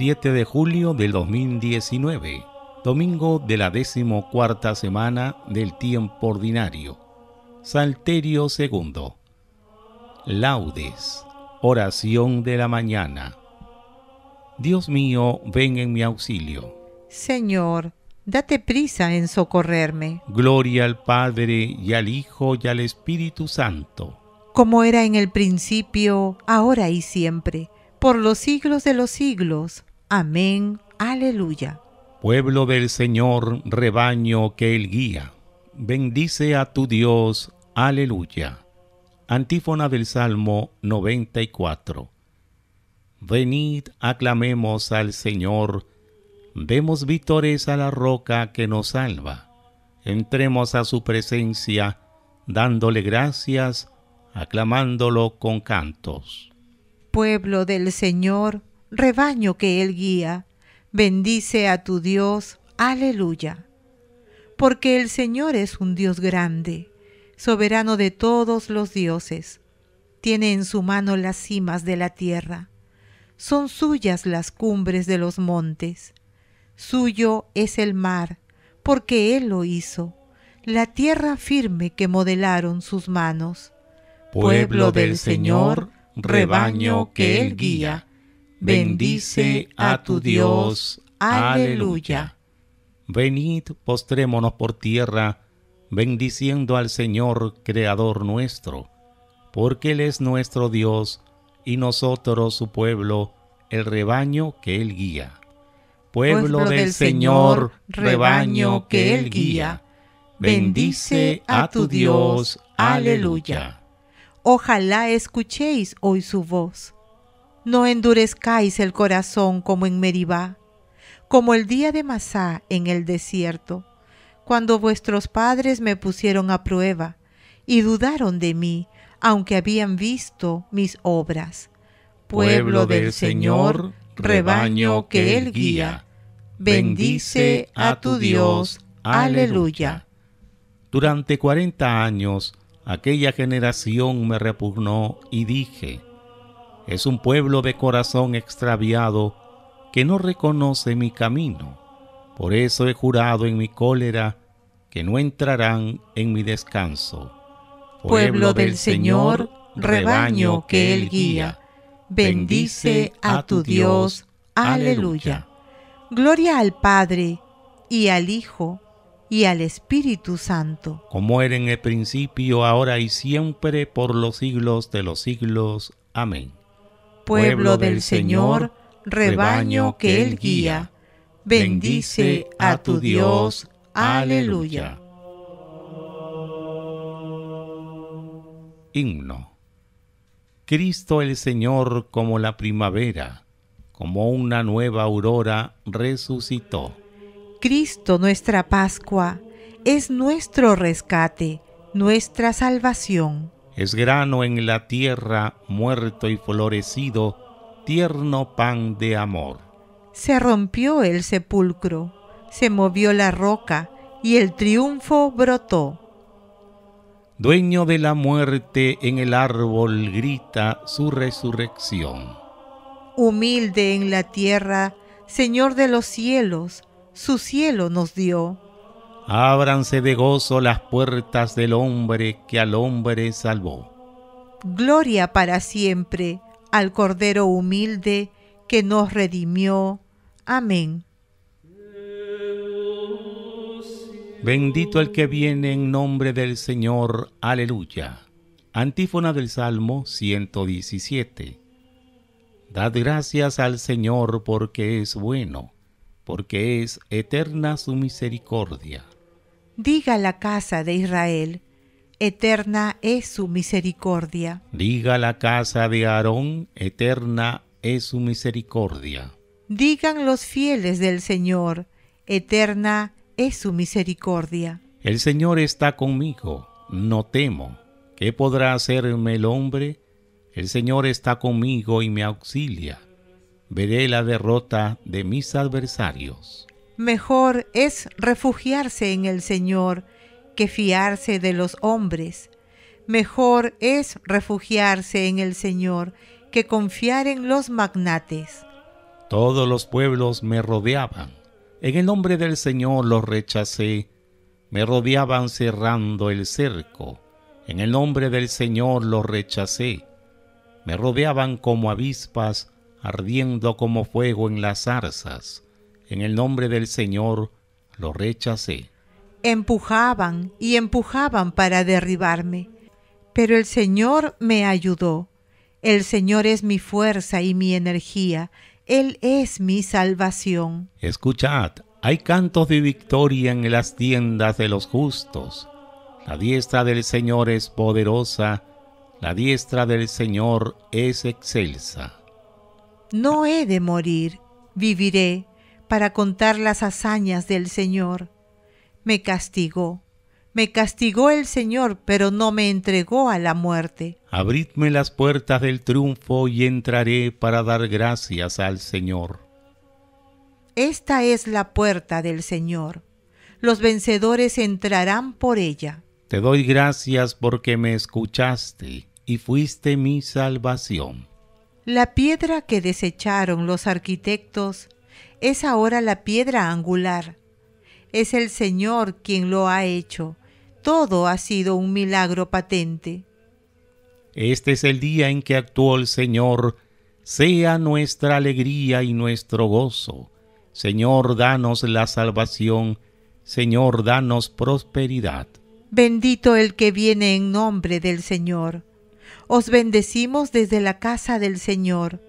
7 de julio del 2019, domingo de la decimocuarta semana del tiempo ordinario. Salterio segundo. Laudes, oración de la mañana. Dios mío, ven en mi auxilio. Señor, date prisa en socorrerme. Gloria al Padre y al Hijo y al Espíritu Santo. Como era en el principio, ahora y siempre, por los siglos de los siglos. Amén. Aleluya. Pueblo del Señor, rebaño que Él guía. Bendice a tu Dios. Aleluya. Antífona del Salmo 94. Venid, aclamemos al Señor. vemos vítores a la roca que nos salva. Entremos a su presencia, dándole gracias, aclamándolo con cantos. Pueblo del Señor, rebaño que Él guía. Bendice a tu Dios. Aleluya. Porque el Señor es un Dios grande, soberano de todos los dioses. Tiene en su mano las cimas de la tierra. Son suyas las cumbres de los montes. Suyo es el mar, porque Él lo hizo, la tierra firme que modelaron sus manos. Pueblo del Señor, rebaño que Él guía bendice a tu Dios. Aleluya. Venid, postrémonos por tierra, bendiciendo al Señor, Creador nuestro, porque Él es nuestro Dios y nosotros su pueblo, el rebaño que Él guía. Pueblo, del Señor, rebaño que Él guía. Bendice a tu Dios. Aleluya. Ojalá escuchéis hoy su voz no endurezcáis el corazón como en Meribá, como el día de Masá en el desierto, cuando vuestros padres me pusieron a prueba y dudaron de mí, aunque habían visto mis obras. Pueblo del Señor, rebaño que Él guía, bendice a tu Dios. Aleluya. Durante cuarenta años aquella generación me repugnó y dije, es un pueblo de corazón extraviado que no reconoce mi camino. Por eso he jurado en mi cólera que no entrarán en mi descanso. Pueblo, del Señor, rebaño que Él guía, bendice a tu Dios. Aleluya. Gloria al Padre, y al Hijo, y al Espíritu Santo. Como era en el principio, ahora y siempre, por los siglos de los siglos. Amén pueblo del Señor, rebaño que Él guía. Bendice a tu Dios. Aleluya. Himno. Cristo el Señor como la primavera, como una nueva aurora, resucitó. Cristo nuestra Pascua es nuestro rescate, nuestra salvación es grano en la tierra, muerto y florecido, tierno pan de amor. Se rompió el sepulcro, se movió la roca, y el triunfo brotó. Dueño de la muerte, en el árbol grita su resurrección. Humilde en la tierra, Señor de los cielos, su cielo nos dio. Ábranse de gozo las puertas del hombre que al hombre salvó. Gloria para siempre al Cordero humilde que nos redimió. Amén. Bendito el que viene en nombre del Señor. Aleluya. Antífona del Salmo 117. Dad gracias al Señor porque es bueno, porque es eterna su misericordia. Diga la casa de Israel, eterna es su misericordia. Diga la casa de Aarón, eterna es su misericordia. Digan los fieles del Señor, eterna es su misericordia. El Señor está conmigo, no temo. ¿Qué podrá hacerme el hombre? El Señor está conmigo y me auxilia. Veré la derrota de mis adversarios. Mejor es refugiarse en el Señor que fiarse de los hombres. Mejor es refugiarse en el Señor que confiar en los magnates. Todos los pueblos me rodeaban. En el nombre del Señor los rechacé. Me rodeaban cerrando el cerco. En el nombre del Señor los rechacé. Me rodeaban como avispas, ardiendo como fuego en las zarzas. En el nombre del Señor lo rechacé. Empujaban y empujaban para derribarme, pero el Señor me ayudó. El Señor es mi fuerza y mi energía. Él es mi salvación. Escuchad, hay cantos de victoria en las tiendas de los justos. La diestra del Señor es poderosa, la diestra del Señor es excelsa. No he de morir, viviré para contar las hazañas del Señor. Me castigó, me castigó el Señor, pero no me entregó a la muerte. Abridme las puertas del triunfo y entraré para dar gracias al Señor. Esta es la puerta del Señor. Los vencedores entrarán por ella. Te doy gracias porque me escuchaste y fuiste mi salvación. La piedra que desecharon los arquitectos es ahora la piedra angular. Es el Señor quien lo ha hecho. Todo ha sido un milagro patente. Este es el día en que actuó el Señor. Sea nuestra alegría y nuestro gozo. Señor, danos la salvación. Señor, danos prosperidad. Bendito el que viene en nombre del Señor. Os bendecimos desde la casa del Señor.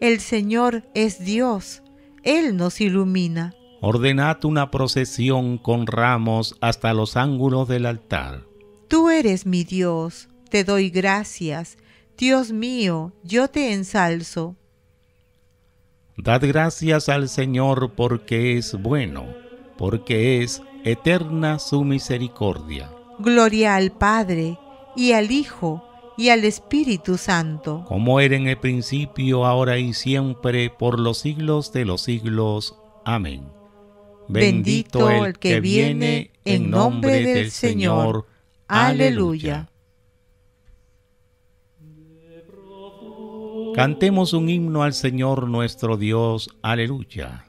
El Señor es Dios. Él nos ilumina. Ordenad una procesión con ramos hasta los ángulos del altar. Tú eres mi Dios, te doy gracias. Dios mío, yo te ensalzo. Dad gracias al Señor porque es bueno, porque es eterna su misericordia. Gloria al Padre y al Hijo y al Espíritu Santo. Como era en el principio, ahora y siempre, por los siglos de los siglos. Amén. Bendito, el que viene en nombre del Señor. Aleluya. Cantemos un himno al Señor nuestro Dios. Aleluya.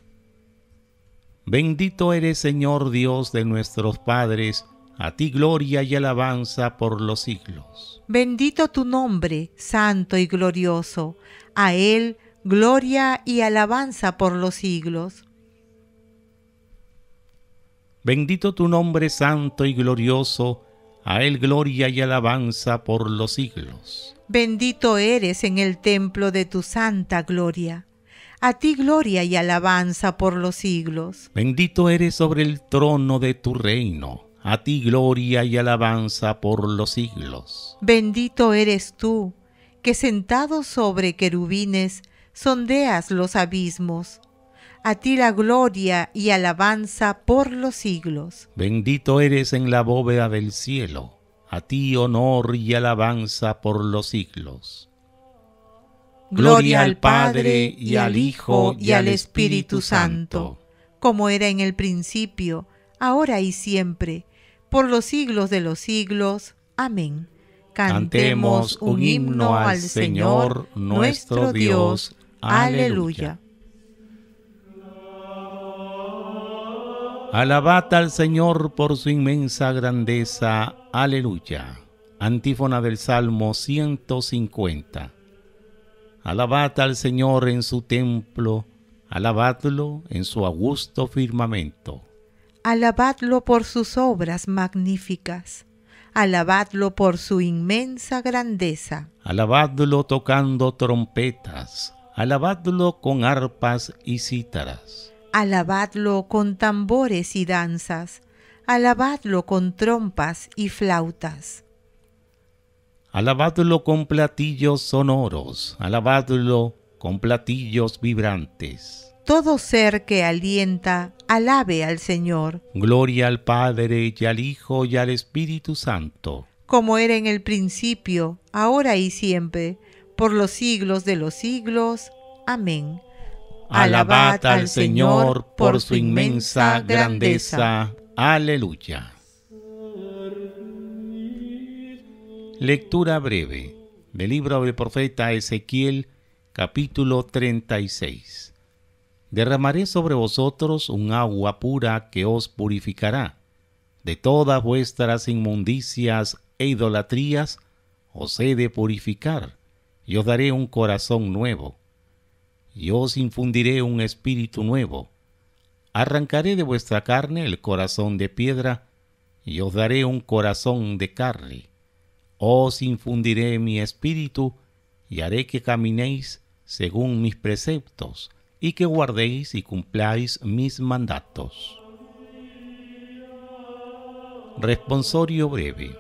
Bendito eres Señor Dios de nuestros padres a ti gloria y alabanza por los siglos. Bendito tu nombre, santo y glorioso. A él gloria y alabanza por los siglos. Bendito tu nombre, santo y glorioso. A él gloria y alabanza por los siglos. Bendito eres en el templo de tu santa gloria. A ti gloria y alabanza por los siglos. Bendito eres sobre el trono de tu reino a ti gloria y alabanza por los siglos. Bendito eres tú, que sentado sobre querubines sondeas los abismos. A ti la gloria y alabanza por los siglos. Bendito eres en la bóveda del cielo. A ti honor y alabanza por los siglos. Gloria al Padre y al Hijo y al Espíritu Santo, como era en el principio, ahora y siempre por los siglos de los siglos. Amén. Cantemos un himno al Señor nuestro Dios. Aleluya. Alabad al Señor por su inmensa grandeza. Aleluya. Antífona del Salmo 150. Alabad al Señor en su templo, alabadlo en su augusto firmamento. Alabadlo por sus obras magníficas. Alabadlo por su inmensa grandeza. Alabadlo tocando trompetas. Alabadlo con arpas y cítaras. Alabadlo con tambores y danzas. Alabadlo con trompas y flautas. Alabadlo con platillos sonoros. Alabadlo con platillos vibrantes todo ser que alienta, alabe al Señor. Gloria al Padre y al Hijo y al Espíritu Santo. Como era en el principio, ahora y siempre, por los siglos de los siglos. Amén. Alabad al Señor por su inmensa grandeza. Aleluya. Lectura breve del libro del profeta Ezequiel, capítulo 36 derramaré sobre vosotros un agua pura que os purificará. De todas vuestras inmundicias e idolatrías os he de purificar, y os daré un corazón nuevo, y os infundiré un espíritu nuevo. Arrancaré de vuestra carne el corazón de piedra, y os daré un corazón de carne. Os infundiré mi espíritu, y haré que caminéis según mis preceptos, y que guardéis y cumpláis mis mandatos. Responsorio breve.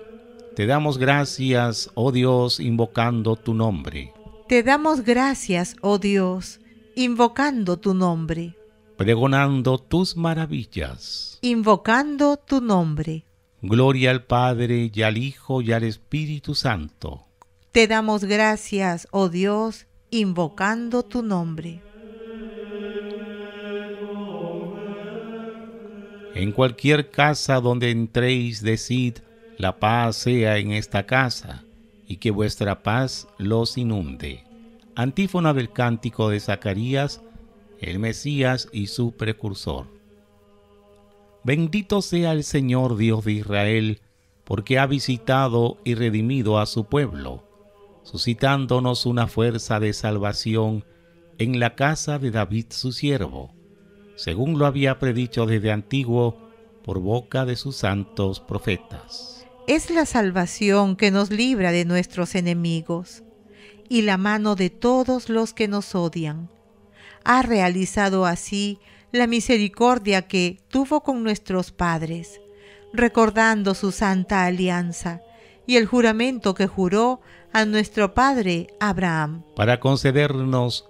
Te damos gracias, oh Dios, invocando tu nombre. Te damos gracias, oh Dios, invocando tu nombre. Pregonando tus maravillas. Invocando tu nombre. Gloria al Padre y al Hijo y al Espíritu Santo. Te damos gracias, oh Dios, invocando tu nombre. En cualquier casa donde entréis, decid, la paz sea en esta casa, y que vuestra paz los inunde. Antífona del cántico de Zacarías, el Mesías y su precursor. Bendito sea el Señor Dios de Israel, porque ha visitado y redimido a su pueblo, suscitándonos una fuerza de salvación en la casa de David su siervo según lo había predicho desde antiguo por boca de sus santos profetas. Es la salvación que nos libra de nuestros enemigos y la mano de todos los que nos odian. Ha realizado así la misericordia que tuvo con nuestros padres, recordando su santa alianza y el juramento que juró a nuestro padre Abraham. Para concedernos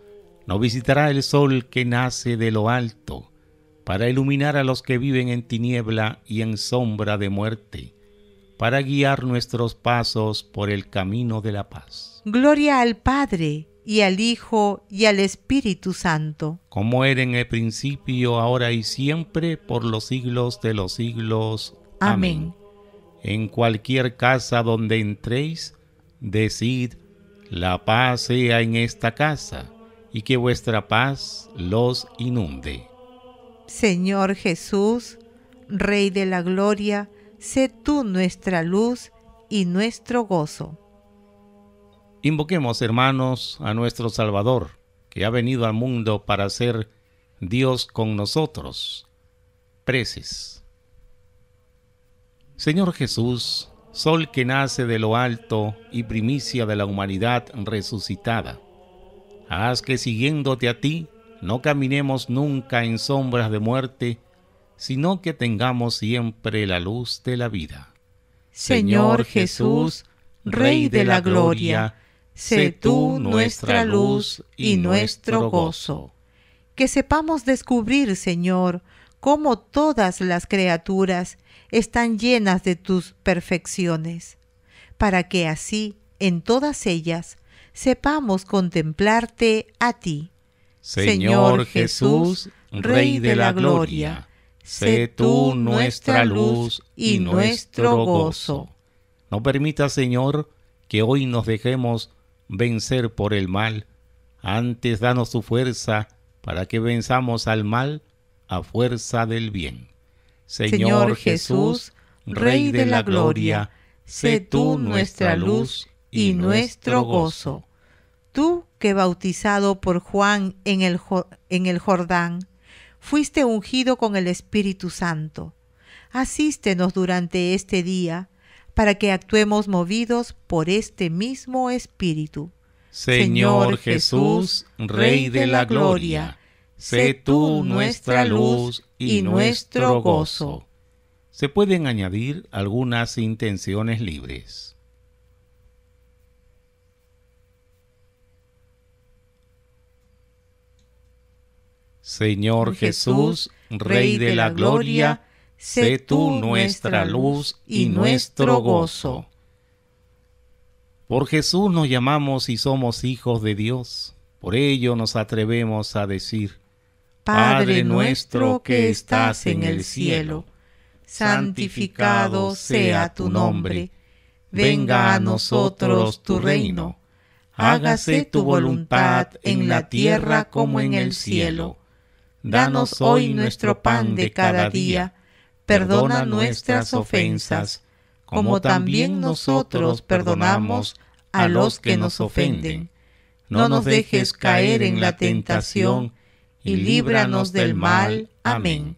no visitará el sol que nace de lo alto, para iluminar a los que viven en tiniebla y en sombra de muerte, para guiar nuestros pasos por el camino de la paz. Gloria al Padre, y al Hijo, y al Espíritu Santo. Como era en el principio, ahora y siempre, por los siglos de los siglos. Amén. Amén. En cualquier casa donde entréis, decid, la paz sea en esta casa y que vuestra paz los inunde. Señor Jesús, Rey de la Gloria, sé tú nuestra luz y nuestro gozo. Invoquemos, hermanos, a nuestro Salvador, que ha venido al mundo para ser Dios con nosotros. Preces. Señor Jesús, Sol que nace de lo alto y primicia de la humanidad resucitada Haz que siguiéndote a ti no caminemos nunca en sombras de muerte, sino que tengamos siempre la luz de la vida. Señor Jesús, Rey de la Gloria, sé tú nuestra luz y nuestro gozo. Que sepamos descubrir, Señor, cómo todas las criaturas están llenas de tus perfecciones, para que así, en todas ellas, sepamos contemplarte a ti. Señor Jesús, Rey de la Gloria, sé tú nuestra luz y nuestro gozo. No permita, Señor, que hoy nos dejemos vencer por el mal. Antes danos su fuerza para que venzamos al mal a fuerza del bien. Señor, Señor Jesús, Rey de la Gloria, sé tú nuestra luz y nuestro gozo. Tú que bautizado por Juan en el, en el Jordán, fuiste ungido con el Espíritu Santo. Asístenos durante este día para que actuemos movidos por este mismo Espíritu. Señor Jesús, Rey de la Gloria, sé tú nuestra luz y nuestro gozo. Se pueden añadir algunas intenciones libres. Señor Jesús, Rey de la Gloria, sé tú nuestra luz y nuestro gozo. Por Jesús nos llamamos y somos hijos de Dios. Por ello nos atrevemos a decir, Padre nuestro que estás en el cielo, santificado sea tu nombre, venga a nosotros tu reino, hágase tu voluntad en la tierra como en el cielo. Danos hoy nuestro pan de cada día. Perdona nuestras ofensas, como también nosotros perdonamos a los que nos ofenden. No nos dejes caer en la tentación y líbranos del mal. Amén.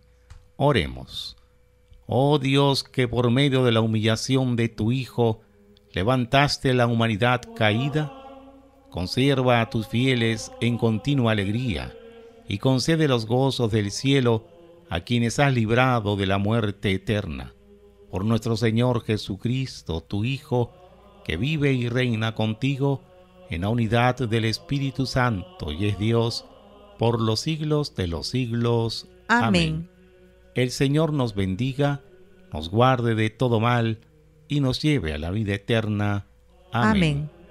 Oremos. Oh Dios, que por medio de la humillación de tu Hijo levantaste la humanidad caída, conserva a tus fieles en continua alegría y concede los gozos del cielo a quienes has librado de la muerte eterna. Por nuestro Señor Jesucristo, tu Hijo, que vive y reina contigo en la unidad del Espíritu Santo y es Dios por los siglos de los siglos. Amén. El Señor nos bendiga, nos guarde de todo mal y nos lleve a la vida eterna. Amén.